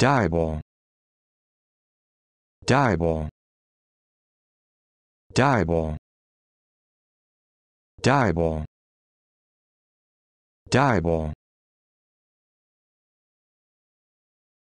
Diable. Diable. Diable. Diable. Diable.